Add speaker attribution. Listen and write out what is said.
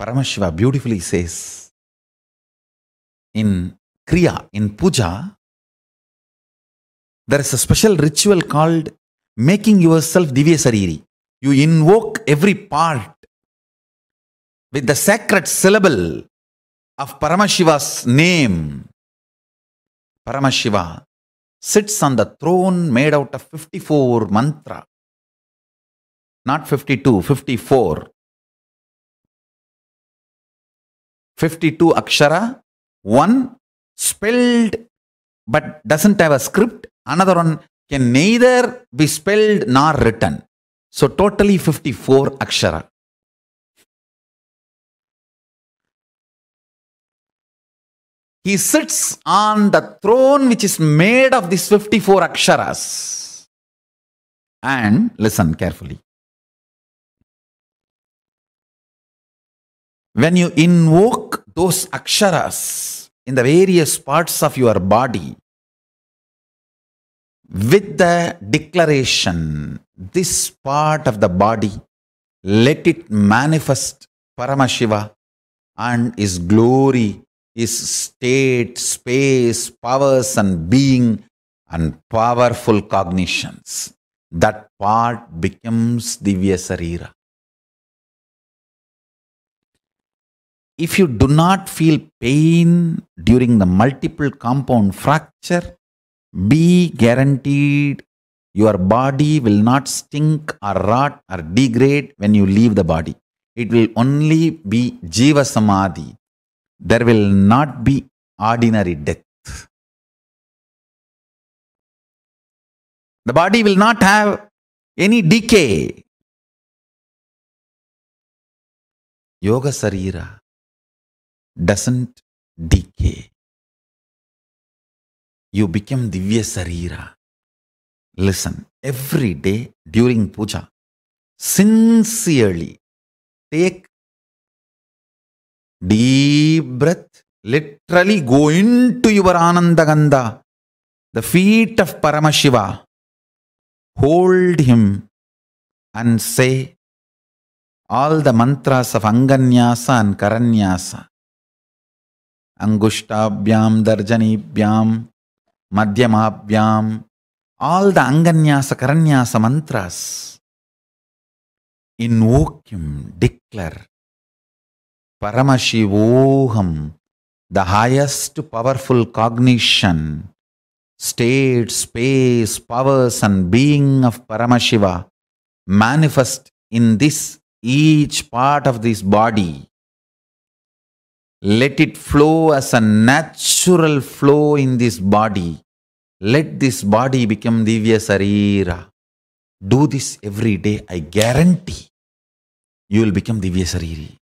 Speaker 1: Paramashiva beautifully says in Kriya, in Puja, there
Speaker 2: is a special ritual called making yourself Divya Sariri. You invoke every part with the sacred syllable of Paramashiva's name. Paramashiva sits on the
Speaker 1: throne made out of 54 mantra. Not 52, 54. 52 akshara, one spelled but doesn't have a script, another one can neither be spelled nor written. So totally 54 akshara. He sits on the throne which is made of these 54 aksharas. And listen carefully. When you invoke those aksharas in the various parts of your body
Speaker 2: with the declaration, this part of the body, let it manifest Paramashiva and His glory, His state, space, powers, and being, and powerful cognitions. That part becomes Divya Sarira. if you do not feel pain during the multiple compound fracture, be guaranteed your body will not stink or rot or degrade when you leave the body. It will only be Jiva Samadhi. There will
Speaker 1: not be ordinary death. The body will not have any decay. Yoga Sarira doesn't decay. You become Divya Sarira. Listen, every day during puja, sincerely take deep breath,
Speaker 2: literally go into your Anandaganda, the feet of Paramashiva, hold him and say all the mantras of Anganyasa and Karanyasa. Darjani, Angushtabhyam, Darjanibhyam, Madhyamabhyam, all the Anganya, Karanyasa mantras. Invoke Him, declare Paramashivoham, the highest powerful cognition, state, space, powers, and being of Paramashiva manifest in this each part of this body let it flow as a natural flow in this body. Let this body become
Speaker 1: Divya Sarira. Do this every day. I guarantee you will become Divya Sariri.